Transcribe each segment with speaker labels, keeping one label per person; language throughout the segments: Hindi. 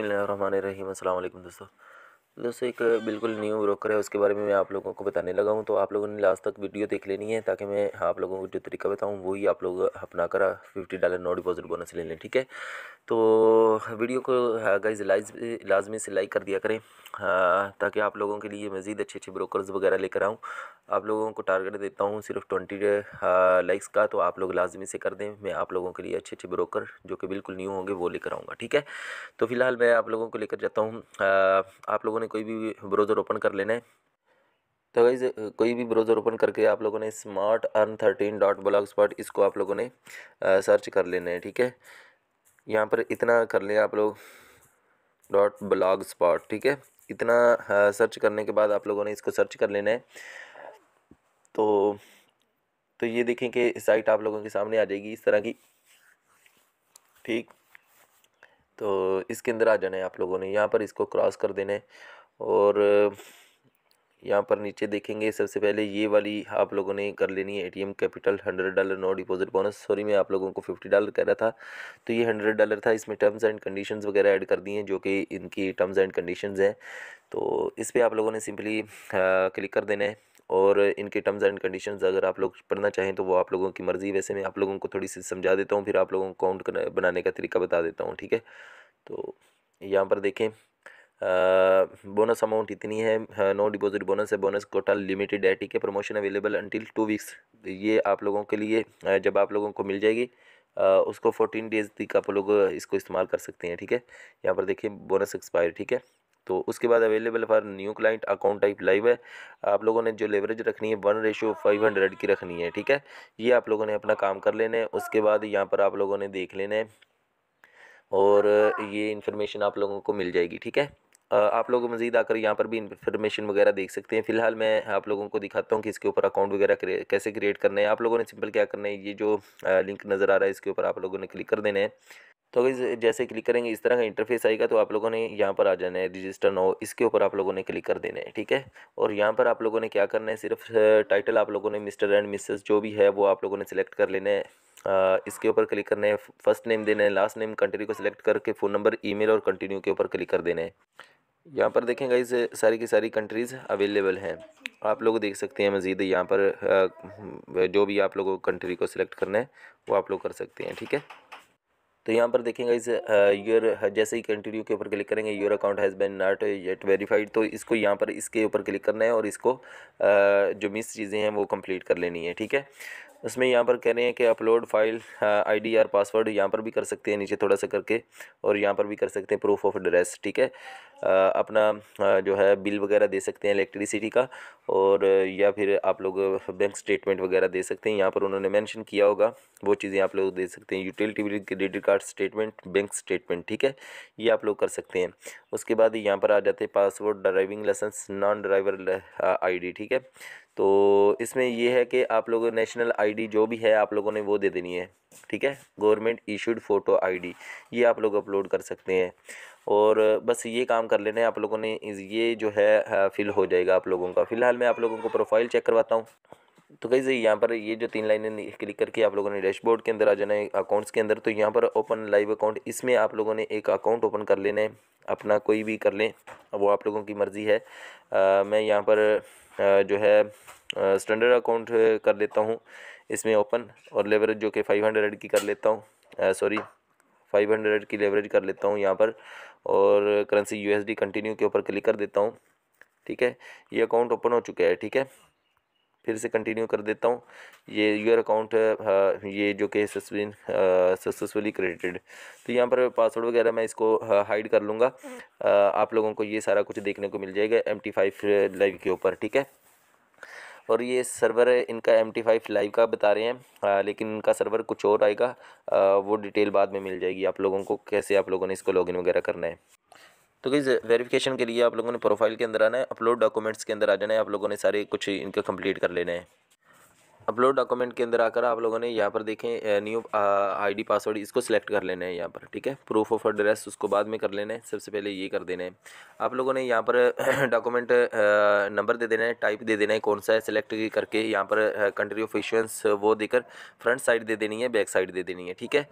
Speaker 1: रहीम अल्लाम दोस्तों दोस्तों एक बिल्कुल न्यू ब्रोकर है उसके बारे में मैं आप लोगों को बताने लगा हूँ तो आप लोगों ने लास्ट तक वीडियो देख लेनी है ताकि मैं हाँ, आप लोगों को जो तरीका बताऊँ वही आप लोग अपना कर fifty dollar no deposit bonus ले लें ठीक है तो वीडियो को गाइज हाँ, लाइज लाजमी से लाइक कर दिया करें हाँ, ताकि आप लोगों के लिए मज़ीद अच्छे अच्छे ब्रोकर्स वगैरह लेकर आऊँ आप लोगों को टारगेट देता हूँ सिर्फ ट्वेंटी लाइक्स का तो आप लोग लाजमी से कर दें मैं आप लोगों के लिए अच्छे अच्छे ब्रोकर जो कि बिल्कुल न्यू होंगे वो लेकर आऊँगा ठीक है तो फिलहाल मैं आप लोगों को लेकर जाता हूँ आप लोगों ने कोई भी ब्राउज़र ओपन कर लेना है तो गाइज़ कोई भी ब्राउज़र ओपन करके आप लोगों ने smart earn thirteen dot blog spot इसको आप लोगों ने सर्च कर लेना है ठीक है यहाँ पर इतना कर लें आप लोग डॉट ब्लॉग स्पॉट ठीक है इतना सर्च करने के बाद आप लोगों ने इसको सर्च कर लेना है तो तो ये देखें कि साइट आप लोगों के सामने आ जाएगी इस तरह की ठीक तो इसके अंदर आ जाना है आप लोगों ने यहाँ पर इसको क्रॉस कर देना है और यहाँ पर नीचे देखेंगे सबसे पहले ये वाली आप लोगों ने कर लेनी है ATM capital hundred dollar no deposit bonus sorry मैं आप लोगों को फिफ्टी डॉलर कह रहा था तो ये हंड्रेड डॉलर था इसमें टर्म्स एंड कंडीशंस वगैरह ऐड कर दी हैं जो कि इनकी टर्म्स एंड कंडीशंस हैं तो इस पर आप लोगों ने सिंपली क्लिक कर देना है और इनके टर्म्स एंड कंडीशन अगर आप लोग पढ़ना चाहें तो वो आप लोगों की मर्ज़ी वैसे मैं आप लोगों को थोड़ी सी समझा देता हूँ फिर आप लोगों को काउंट बनाने का तरीका बता देता हूँ ठीक है तो यहाँ पर देखें बोनस अमाउंट इतनी है नो डिपॉजिट बोनस है बोनस कोटा लिमिटेड है ठीक है promotion available until two weeks ये आप लोगों के लिए जब आप लोगों को मिल जाएगी उसको फोर्टीन डेज़ तक आप लोग इसको इस्तेमाल कर सकते हैं ठीक है यहाँ पर देखिए बोनस एक्सपायर ठीक है तो उसके बाद available for new client account type live है आप लोगों ने जो लेवरेज रखनी है वन रेशो फाइव हंड्रेड की रखनी है ठीक है ये आप लोगों ने अपना काम कर लेना है उसके बाद यहाँ पर आप लोगों ने देख लेना है और ये इन्फॉर्मेशन आप लोगों को मिल जाएगी ठीक है आप लोग मज़ीद आकर यहाँ पर भी इन्फॉर्मेशन वगैरह देख सकते हैं फिलहाल मैं आप लोगों को दिखाता हूँ कि इसके ऊपर अकाउंट वगैरह कैसे क्रिएट करना है आप लोगों ने सिंपल क्या करना है ये जो लिंक नज़र आ रहा है इसके ऊपर आप लोगों ने क्लिक कर देना है तो अगर जैसे क्लिक करेंगे इस तरह का इंटरफेस आएगा तो आप लोगों ने यहाँ पर आ जाना है रजिस्टर नो इसके ऊपर आप लोगों ने क्लिक कर देना है ठीक है और यहाँ पर आप लोगों ने क्या करना है सिर्फ टाइटल आप लोगों ने मिस्टर एंड मिसेस जो भी है वो आप लोगों ने सिलेक्ट कर लेना है इसके ऊपर क्लिक करना है फर्स्ट नेम देना है लास्ट नेम कंट्री को सिलेक्ट करके फ़ोन नंबर ई और कंटिन्यू के ऊपर क्लिक कर देना है यहाँ पर देखेंगे इस सारी की सारी कंट्रीज़ अवेलेबल हैं आप लोग देख सकते हैं मज़ीद यहाँ पर जो भी आप लोगों कंट्री को सिलेक्ट करना है वो आप लोग कर सकते हैं ठीक है तो यहाँ पर देखेंगे इस योर जैसे ही कंटिन्यू के ऊपर क्लिक करेंगे your account has been not yet verified तो इसको यहाँ पर इसके ऊपर क्लिक करना है और इसको जो मिस चीज़ें हैं वो कंप्लीट कर लेनी है ठीक है उसमें यहाँ पर कह रहे हैं कि अपलोड फाइल आईडी और पासवर्ड यहाँ पर भी कर सकते हैं नीचे थोड़ा सा करके और यहाँ पर भी कर सकते हैं प्रूफ ऑफ एड्रेस ठीक है अपना जो है बिल वगैरह दे सकते हैं इलेक्ट्रिसिटी का और या फिर आप लोग बैंक स्टेटमेंट वगैरह दे सकते हैं यहाँ पर उन्होंने मेंशन किया होगा वो चीज़ें आप लोग दे सकते हैं utility bill credit card statement bank statement ठीक है ये आप लोग कर सकते हैं उसके बाद यहाँ पर आ जाते हैं passport driving license non driver आई ठीक है तो इसमें यह है कि आप लोग नेशनल आईडी जो भी है आप लोगों ने वो दे देनी है ठीक है गवर्नमेंट इशूड फ़ोटो आईडी ये आप लोग अपलोड कर सकते हैं और बस ये काम कर लेना है आप लोगों ने ये जो है फिल हो जाएगा आप लोगों का फ़िलहाल मैं आप लोगों को प्रोफाइल चेक करवाता हूँ तो कहीं से यहाँ पर ये जो तीन लाइनें क्लिक करके आप लोगों ने डैशबोर्ड के अंदर आ जाना है अकाउंट्स के अंदर तो यहाँ पर ओपन लाइव अकाउंट इसमें आप लोगों ने एक अकाउंट ओपन कर लेना है अपना कोई भी कर लें वो आप लोगों की मर्ज़ी है आ, मैं यहाँ पर आ, जो है स्टैंडर्ड अकाउंट कर लेता हूँ इसमें ओपन और लेवरेज जो कि फाइव हंड्रेड की कर लेता हूँ सॉरी फाइव हंड्रेड की लेवरेज कर लेता हूँ यहाँ पर और करेंसी डी कंटिन्यू के ऊपर क्लिक कर देता हूँ ठीक है ये अकाउंट ओपन हो चुका है ठीक है फिर से कंटिन्यू कर देता हूँ ये यूर अकाउंट हाँ, ये जो कि सक्सेसफुली क्रेडिटेड हाँ, तो यहाँ पर पासवर्ड वगैरह मैं इसको हाइड कर लूँगा हाँ, आप लोगों को ये सारा कुछ देखने को मिल जाएगा एम टी फाइव लाइव के ऊपर ठीक है और ये सर्वर इनका एम टी फाइव लाइव का बता रहे हैं आ, लेकिन इनका सर्वर कुछ और आएगा आ, वो डिटेल बाद में मिल जाएगी आप लोगों को कैसे आप लोगों ने इसको लॉगिन वगैरह करना है तो किस वेरिफिकेशन के लिए आप लोगों ने प्रोफाइल के अंदर आना है अपलोड डॉक्यूमेंट्स के अंदर आ जाना है आप लोगों ने सारे कुछ इनका कंप्लीट कर लेना है अपलोड डॉक्यूमेंट के अंदर आकर आप लोगों ने यहाँ पर देखें न्यू आईडी पासवर्ड इसको सिलेक्ट कर लेना है यहाँ पर ठीक है प्रूफ ऑफ एड्रेस उसको बाद में कर लेना है सबसे पहले ये कर देना है आप लोगों ने यहाँ पर डॉक्यूमेंट नंबर दे देना है टाइप दे देना है कौन सा है सिलेक्ट करके यहाँ पर कंट्री ऑफ इशुएंस वो देकर फ्रंट साइड दे देनी है बैक साइड दे देनी है ठीक है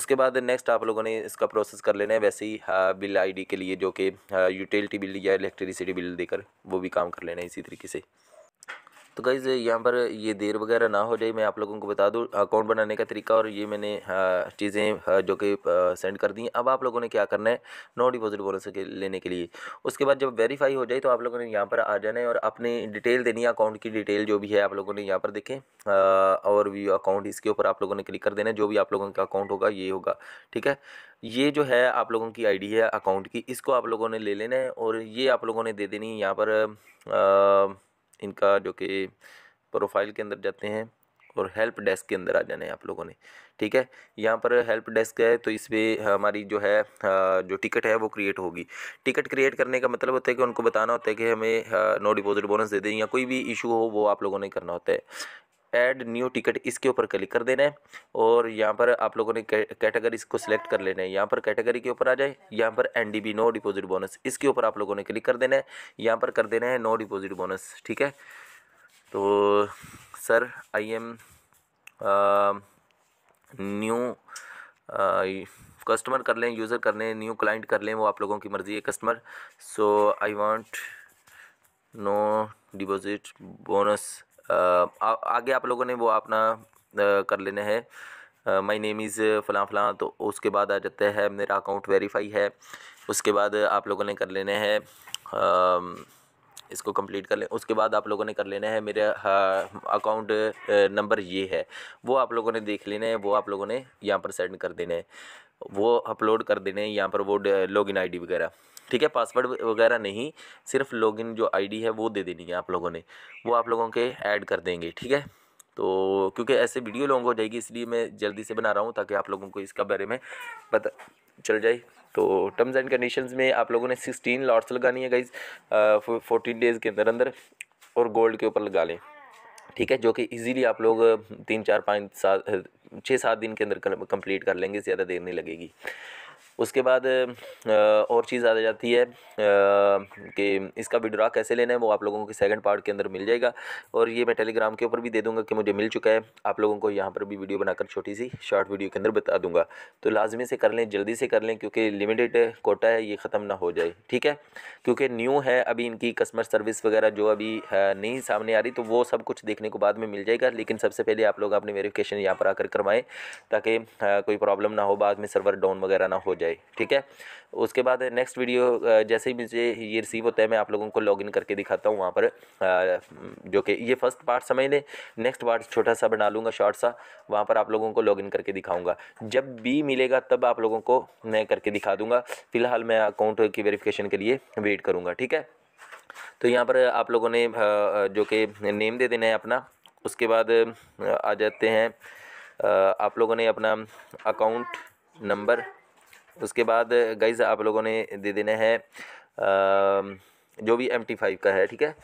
Speaker 1: उसके बाद नेक्स्ट आप लोगों ने इसका प्रोसेस कर लेना है वैसे ही बिल आई के लिए जो कि यूटिलिटी बिल या इलेक्ट्रिसिटी बिल देकर वो भी काम कर लेना है इसी तरीके से तो गाइज़ यहाँ पर ये देर वगैरह ना हो जाए मैं आप लोगों को बता दूँ अकाउंट बनाने का तरीका और ये मैंने हाँ, चीज़ें हाँ, जो कि सेंड हाँ, कर दी अब आप लोगों ने क्या करना है नो डिपॉजिट बोनस लेने के लिए उसके बाद जब वेरीफाई हो जाए तो आप लोगों ने यहाँ पर आ जाना है और अपनी डिटेल देनी है अकाउंट की डिटेल जो भी है आप लोगों ने यहाँ पर देखें और व्यू अकाउंट इसके ऊपर आप लोगों ने क्लिक कर देना है जो भी आप लोगों का अकाउंट होगा ये होगा ठीक है ये जो है आप लोगों की आईडी है अकाउंट की इसको आप लोगों ने ले लेना है और ये आप लोगों ने दे देनी है यहाँ पर इनका जो कि प्रोफाइल के अंदर जाते हैं और हेल्प डेस्क के अंदर आ जाने हैं आप लोगों ने ठीक है यहाँ पर हेल्प डेस्क है तो इस पर हमारी जो है जो टिकट है वो क्रिएट होगी टिकट क्रिएट करने का मतलब होता है कि उनको बताना होता है कि हमें नो डिपॉजिट बोनस दे दें या कोई भी इशू हो वो आप लोगों ने करना होता है ऐड न्यू टिकट इसके ऊपर क्लिक कर देना है और यहाँ पर आप लोगों ने कैटेगरी इसको सिलेक्ट कर लेना है यहाँ पर कैटेगरी के ऊपर आ जाए यहाँ पर एन नो डिपॉजिट बोनस इसके ऊपर आप लोगों ने क्लिक कर देना है यहाँ पर कर देना है नो डिपॉजिट बोनस ठीक है तो sir I am new customer कर लें यूज़र कर लें न्यू क्लाइंट कर लें वो आप लोगों की मर्ज़ी है customer so I want no deposit bonus आगे आप लोगों ने वो अपना कर लेने हैं माई नेम इज़ फ़लाँ फ़लाँ तो उसके बाद आ जाता है मेरा अकाउंट वेरीफाई है उसके बाद आप लोगों ने कर लेने हैं इसको कंप्लीट कर ले उसके बाद आप लोगों ने कर लेना है मेरा अकाउंट नंबर ये है वो आप लोगों ने देख लेने हैं वो आप लोगों ने यहाँ पर सेंड कर देने हैं वो अपलोड कर देने हैं यहाँ पर वो लॉगिन आईडी वगैरह ठीक है पासवर्ड वगैरह नहीं सिर्फ लॉगिन जो आईडी है वो दे देनी है आप लोगों ने वो आप लोगों के ऐड कर देंगे ठीक है तो क्योंकि ऐसे वीडियो लॉन्ग हो जाएगी इसलिए मैं जल्दी से बना रहा हूँ ताकि आप लोगों को इसका बारे में पता चल जाए तो टर्म्स एंड कंडीशंस में आप लोगों ने सिक्सटीन लॉट्स लगानी है गाइज फोर्टीन डेज़ के अंदर अंदर और गोल्ड के ऊपर लगा लें ठीक है जो कि इजीली आप लोग तीन चार पाँच सात छः सात दिन के अंदर कंप्लीट कर लेंगे ज़्यादा देर नहीं लगेगी उसके बाद और चीज़ आ जाती है कि इसका विड्रा कैसे लेना है वो आप लोगों को सेकंड पार्ट के अंदर मिल जाएगा और ये मैं टेलीग्राम के ऊपर भी दे दूंगा कि मुझे मिल चुका है आप लोगों को यहाँ पर भी वीडियो बनाकर छोटी सी शॉर्ट वीडियो के अंदर बता दूंगा तो लाजमी से कर लें जल्दी से कर लें क्योंकि लिमिटेड कोटा है ये ख़त्म ना हो जाए ठीक है क्योंकि न्यू है अभी इनकी कस्टमर सर्विस वगैरह जो अभी नहीं सामने आ रही तो वो सब कुछ देखने को बाद में मिल जाएगा लेकिन सबसे पहले आप लोग अपने वेरिफिकेशन यहाँ पर आकर करवाएँ ताकि कोई प्रॉब्लम ना हो बाद में सर्वर डाउन वगैरह ना हो जाए जाए ठीक है उसके बाद नेक्स्ट वीडियो जैसे ही मुझे ये रिसीव होता है मैं आप लोगों को लॉगिन करके दिखाता हूँ वहाँ पर जो कि ये फर्स्ट पार्ट समझ लें नेक्स्ट पार्ट छोटा सा बना लूँगा शॉर्ट सा वहाँ पर आप लोगों को लॉगिन करके दिखाऊंगा जब भी मिलेगा तब आप लोगों को मैं करके दिखा दूँगा फ़िलहाल मैं अकाउंट की वेरिफिकेशन के लिए वेट करूँगा ठीक है तो यहाँ पर आप लोगों ने जो कि नेम दे देना है अपना उसके बाद आ जाते हैं आप लोगों ने अपना अकाउंट नंबर उसके बाद गाइज आप लोगों ने दे देना है जो भी एम टी फाइव का है ठीक है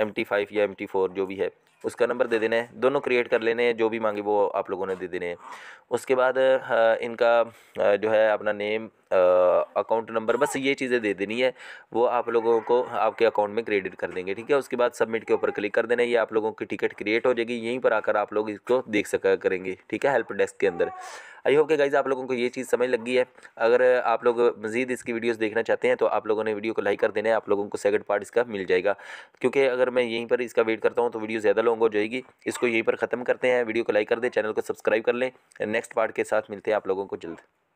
Speaker 1: एम टी फाइव या एम टी फोर जो भी है उसका नंबर दे देना है दोनों क्रिएट कर लेने हैं जो भी मांगे वो आप लोगों ने दे देने हैं उसके बाद इनका जो है अपना नेम अकाउंट नंबर बस ये चीज़ें दे देनी है वो आप लोगों को आपके अकाउंट में क्रेडिट कर देंगे ठीक है उसके बाद सबमिट के ऊपर क्लिक कर देना ये आप लोगों की टिकट क्रिएट हो जाएगी यहीं पर आकर आप लोग इसको देख सका करेंगे ठीक है हेल्प डेस्क के अंदर आई होप के गाइज आप लोगों को ये चीज़ समझ लगी है अगर आप लोग मजीद इसकी वीडियोस देखना चाहते हैं तो आप लोगों ने वीडियो को लाइक कर देना है आप लोगों को सेकंड पार्ट इसका मिल जाएगा क्योंकि अगर मैं यहीं पर इसका वेट करता हूँ तो वीडियो ज़्यादा लॉन्ग हो जाएगी इसको यहीं पर ख़त्म करते हैं वीडियो को लाइक कर दें चैनल को सब्सक्राइब कर लें नेक्स्ट पार्ट के साथ मिलते हैं आप लोगों को जल्द